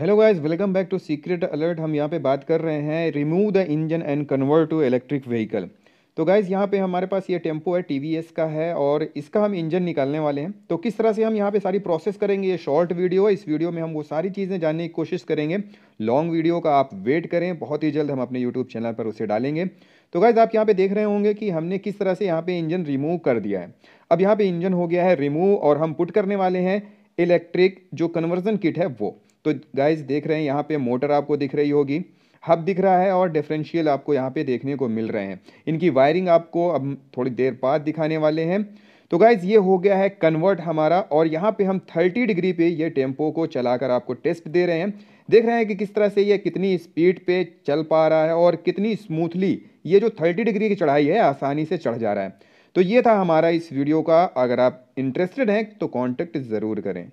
hello guys welcome back to secret alert हम यहाँ पे बात कर रहे हैं remove the engine and convert to electric vehicle तो गाइज़ यहाँ पे हमारे पास ये टेम्पो है टी का है और इसका हम इंजन निकालने वाले हैं तो किस तरह से हम यहाँ पे सारी प्रोसेस करेंगे ये शॉर्ट वीडियो है इस वीडियो में हम वो सारी चीज़ें जानने की कोशिश करेंगे लॉन्ग वीडियो का आप वेट करें बहुत ही जल्द हम अपने यूट्यूब चैनल पर उसे डालेंगे तो गाइज़ आप यहाँ पे देख रहे होंगे कि हमने किस तरह से यहाँ पे इंजन रिमूव कर दिया है अब यहाँ पे इंजन हो गया है रिमूव और हम पुट करने वाले हैं इलेक्ट्रिक जो कन्वर्जन किट है वो तो गाइज देख रहे हैं यहाँ पे मोटर आपको दिख रही होगी हब दिख रहा है और डिफरेंशियल आपको यहाँ पे देखने को मिल रहे हैं इनकी वायरिंग आपको अब थोड़ी देर बाद दिखाने वाले हैं तो गाइज़ ये हो गया है कन्वर्ट हमारा और यहाँ पे हम 30 डिग्री पे ये टेम्पो को चलाकर आपको टेस्ट दे रहे हैं देख रहे हैं कि किस तरह से ये कितनी स्पीड पे चल पा रहा है और कितनी स्मूथली ये जो 30 डिग्री की चढ़ाई है आसानी से चढ़ जा रहा है तो ये था हमारा इस वीडियो का अगर आप इंटरेस्टेड हैं तो कॉन्टेक्ट ज़रूर करें